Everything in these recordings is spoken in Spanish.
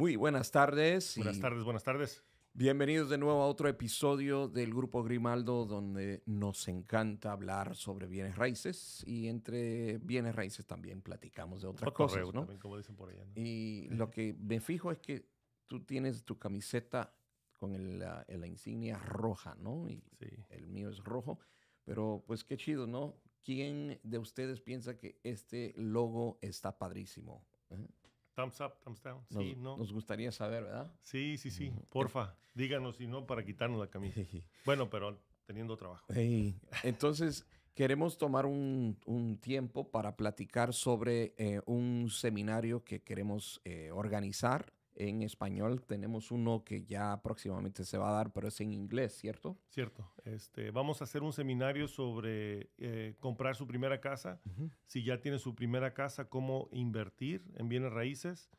Muy buenas tardes. Buenas tardes, buenas tardes. Bienvenidos de nuevo a otro episodio del Grupo Grimaldo donde nos encanta hablar sobre bienes raíces y entre bienes raíces también platicamos de otras cosas, ¿no? También, como dicen por allá, Y lo que me fijo es que tú tienes tu camiseta con la, insignia roja, ¿no? Y el mío es rojo, pero pues qué chido, ¿no? ¿Quién de ustedes piensa que este logo está padrísimo? Eh? Thumbs up, thumbs down. sí, no. Nos gustaría saber, ¿verdad? Sí, sí, sí. Porfa, díganos si no para quitarnos la camisa. Bueno, pero teniendo trabajo. Entonces, queremos tomar un, tiempo para platicar sobre eh, un seminario que queremos eh, organizar en español tenemos uno que ya próximamente se va a dar, pero es en inglés, ¿cierto? Cierto. Este, vamos a hacer un seminario sobre eh, comprar su primera casa. Si ya tiene su primera casa, cómo invertir en bienes raíces.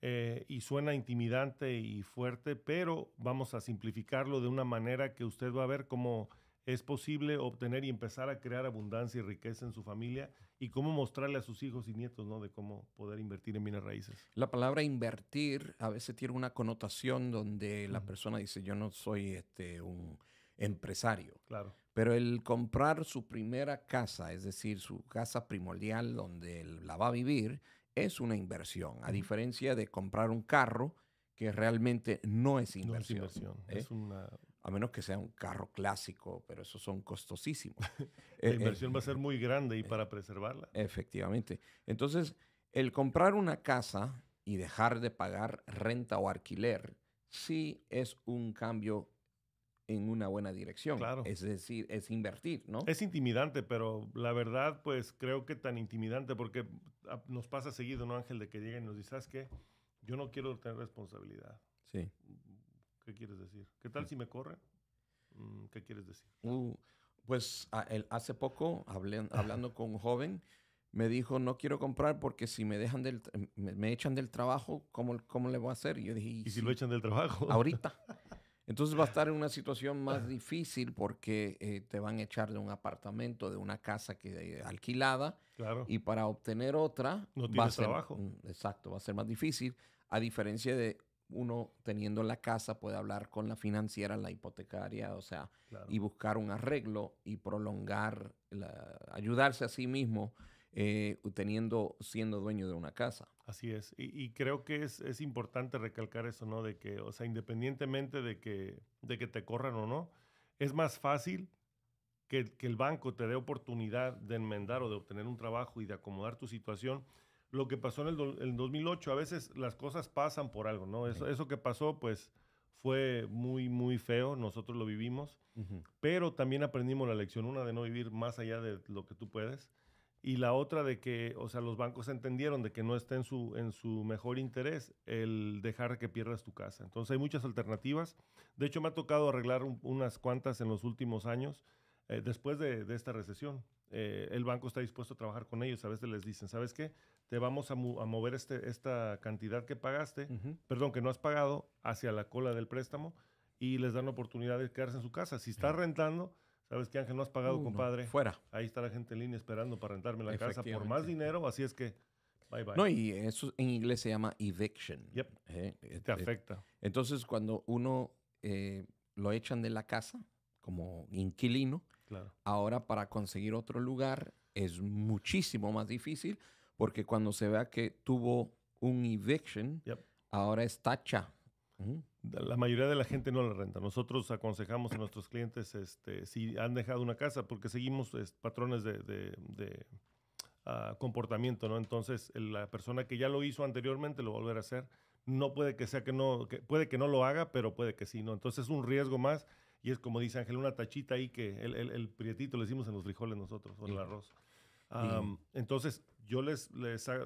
Eh, y suena intimidante y fuerte, pero vamos a simplificarlo de una manera que usted va a ver cómo es posible obtener y empezar a crear abundancia y riqueza en su familia y cómo mostrarle a sus hijos y nietos, ¿no? De cómo poder invertir en minas raíces. La palabra invertir a veces tiene una connotación donde la persona dice, yo no soy este, un empresario. Claro. Pero el comprar su primera casa, es decir, su casa primordial donde la va a vivir, es una inversión, a diferencia de comprar un carro que realmente no es inversión. No es inversión, ¿eh? es una a menos que sea un carro clásico, pero esos son costosísimos. E, la e, inversión va a ser eh, muy grande y eh, para preservarla. Efectivamente. Entonces, el comprar una casa y dejar de pagar renta o alquiler sí es un cambio en una buena dirección. Claro. Es decir, es invertir, ¿no? Es intimidante, pero la verdad, pues creo que tan intimidante porque nos pasa seguido, ¿no, Ángel? De que lleguen y nos dices, que Yo no quiero tener responsabilidad. Sí. ¿Qué quieres decir? ¿Qué tal si me corren? Mm, ¿Qué quieres decir? Uh, pues hace poco, hablando con un joven, me dijo, no quiero comprar porque si me dejan del, me, echan del trabajo, ¿cómo, ¿cómo le voy a hacer? Y yo dije, ¿y, si, lo echan del trabajo? Ahorita. Entonces va a estar en una situación más difícil porque eh, te van a echar de un apartamento, de una casa que eh, alquilada. Claro. Y para obtener otra... No tienes trabajo. Exacto, va a ser más difícil. A diferencia de uno teniendo la casa puede hablar con la financiera, la hipotecaria, o sea, y buscar un arreglo y prolongar, ayudarse a sí mismo eh, teniendo, siendo dueño de una casa. Así es, y, creo que es, importante recalcar eso, ¿no? De que, o sea, independientemente de que, de que te corran o no, es más fácil que, que el banco te dé oportunidad de enmendar o de obtener un trabajo y de acomodar tu situación lo que pasó en el, 2008. A veces las cosas pasan por algo, ¿no? Eso, eso que pasó, pues fue muy, muy feo. Nosotros lo vivimos. Pero también aprendimos la lección, una de no vivir más allá de lo que tú puedes. Y la otra de que, o sea, los bancos entendieron de que no está en su, en su mejor interés el dejar que pierdas tu casa. Entonces hay muchas alternativas. De hecho, me ha tocado arreglar unas cuantas en los últimos años eh, después de, esta recesión. Eh, el banco está dispuesto a trabajar con ellos. A veces les dicen, ¿sabes qué? Te vamos a, mover este, esta cantidad que pagaste, perdón, que no has pagado, hacia la cola del préstamo y les dan la oportunidad de quedarse en su casa. Si estás rentando, ¿sabes qué, Ángel? No has pagado, compadre. Fuera. Ahí está la gente en línea esperando para rentarme la casa por más dinero. Así es que Bye bye. No, y eso en inglés se llama eviction. Yep. ¿eh? Te afecta. Entonces, cuando uno lo echan de la casa como inquilino, Ahora para conseguir otro lugar es muchísimo más difícil porque cuando se vea que tuvo un eviction, ahora está tacha. La mayoría de la gente no la renta. Nosotros aconsejamos a nuestros clientes este, si han dejado una casa porque seguimos patrones de, ah, comportamiento, ¿no? Entonces la persona que ya lo hizo anteriormente lo volverá a hacer. No puede que sea que no, puede que no lo haga, pero puede que sí, ¿no? Entonces es un riesgo más y es como dice Ángel, una tachita ahí que el, prietito le decimos en los frijoles nosotros, o en el arroz. Entonces, yo les,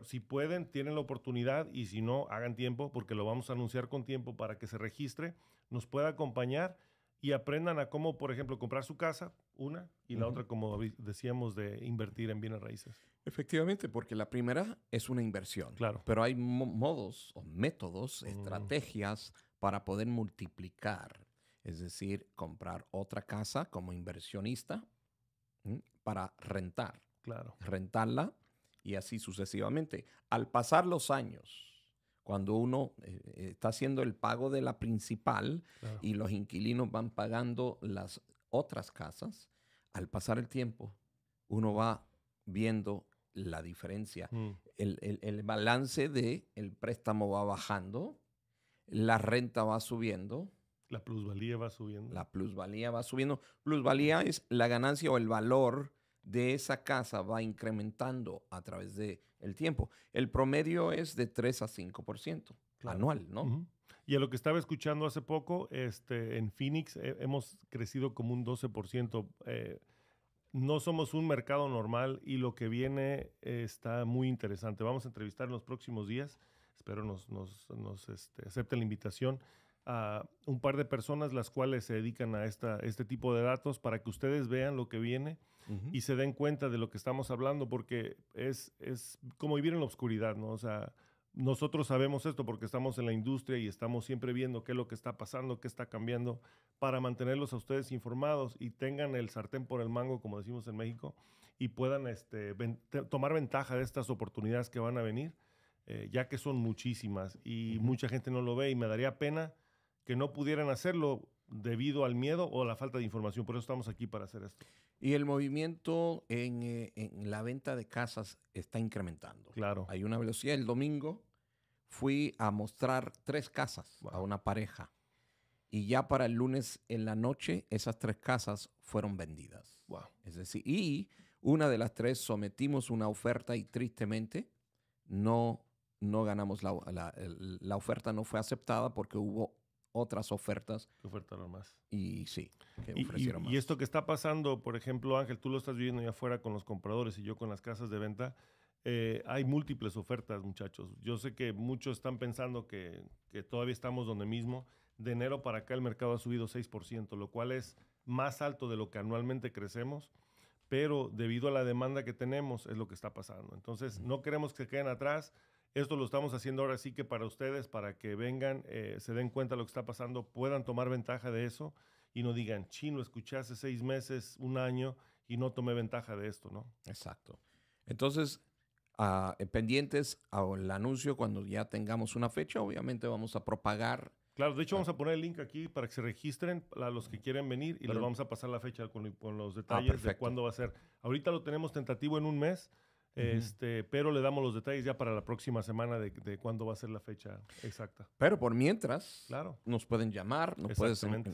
si pueden, tienen la oportunidad y si no, hagan tiempo porque lo vamos a anunciar con tiempo para que se registre, nos pueda acompañar y aprendan a cómo, por ejemplo, comprar su casa, una, y la otra, como decíamos, de invertir en bienes raíces. Efectivamente, porque la primera es una inversión. Claro. Pero hay modos o métodos, mm. estrategias para poder multiplicar es decir, comprar otra casa como inversionista para rentar. Rentarla y así sucesivamente. Al pasar los años, cuando uno eh, eh, está haciendo el pago de la principal y los inquilinos van pagando las otras casas, al pasar el tiempo, uno va viendo la diferencia. Mm. El, balance de el préstamo va bajando, la renta va subiendo la plusvalía va subiendo. La plusvalía va subiendo. Plusvalía es la ganancia o el valor de esa casa va incrementando a través del el tiempo. El promedio es de 3 a 5% anual, ¿no? Y a lo que estaba escuchando hace poco, este, en Phoenix eh, hemos crecido como un 12%. Eh, no somos un mercado normal y lo que viene eh, está muy interesante. Vamos a entrevistar en los próximos días. Espero nos, nos, este, acepten la invitación a un par de personas las cuales se dedican a esta, este tipo de datos para que ustedes vean lo que viene y se den cuenta de lo que estamos hablando, porque es, es como vivir en la oscuridad, ¿no? O sea, nosotros sabemos esto porque estamos en la industria y estamos siempre viendo qué es lo que está pasando, qué está cambiando, para mantenerlos a ustedes informados y tengan el sartén por el mango, como decimos en México, y puedan este, tomar ventaja de estas oportunidades que van a venir, eh, ya que son muchísimas y mucha gente no lo ve y me daría pena que no pudieran hacerlo debido al miedo o a la falta de información. Por eso estamos aquí para hacer esto. Y el movimiento en, eh, la venta de casas está incrementando. Claro. Hay una velocidad. El domingo fui a mostrar tres casas a una pareja. Y ya para el lunes en la noche, esas tres casas fueron vendidas. Wow. Es decir, y una de las tres sometimos una oferta y tristemente no, no ganamos la, la, la oferta, no fue aceptada porque hubo otras ofertas. Que ofertaron más. Y sí, que ofrecieron más. Y esto que está pasando, por ejemplo, Ángel, tú lo estás viviendo allá afuera con los compradores y yo con las casas de venta. Eh, hay múltiples ofertas, muchachos. Yo sé que muchos están pensando que, que, todavía estamos donde mismo. De enero para acá el mercado ha subido 6%, lo cual es más alto de lo que anualmente crecemos, pero debido a la demanda que tenemos es lo que está pasando. Entonces, no queremos que se queden atrás. Esto lo estamos haciendo ahora sí que para ustedes, para que vengan, eh, se den cuenta de lo que está pasando, puedan tomar ventaja de eso y no digan, chino, escuché hace seis meses, un año y no tomé ventaja de esto, ¿no? Exacto. Entonces, ah, eh, pendientes al anuncio cuando ya tengamos una fecha, obviamente vamos a propagar. Claro, de hecho ah. vamos a poner el link aquí para que se registren a los que quieren venir y les vamos a pasar la fecha con, los ah, detalles de cuándo va a ser. Ahorita lo tenemos tentativo en un mes, este, pero le damos los detalles ya para la próxima semana de, cuándo va a ser la fecha exacta. Pero por mientras, claro. nos pueden llamar, nos pueden,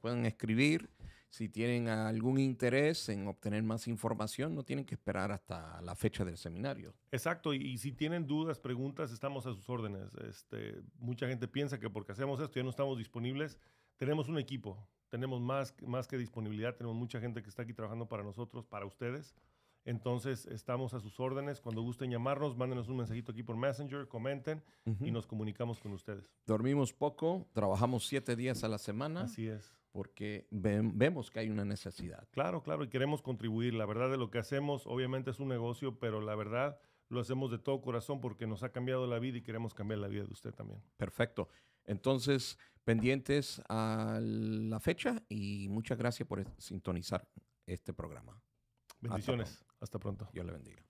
pueden escribir. Si tienen algún interés en obtener más información, no tienen que esperar hasta la fecha del seminario. Exacto, y, si tienen dudas, preguntas, estamos a sus órdenes. Este, mucha gente piensa que porque hacemos esto ya no estamos disponibles. Tenemos un equipo, tenemos más, más que disponibilidad, tenemos mucha gente que está aquí trabajando para nosotros, para ustedes. Entonces, estamos a sus órdenes. Cuando gusten llamarnos, mándenos un mensajito aquí por Messenger, comenten y nos comunicamos con ustedes. Dormimos poco, trabajamos siete días a la semana. Así es. Porque vemos que hay una necesidad. Claro, claro, y queremos contribuir. La verdad de lo que hacemos, obviamente es un negocio, pero la verdad lo hacemos de todo corazón porque nos ha cambiado la vida y queremos cambiar la vida de usted también. Perfecto. Entonces, pendientes a la fecha y muchas gracias por sintonizar este programa. Bendiciones. Hasta pronto. Yo le bendigo.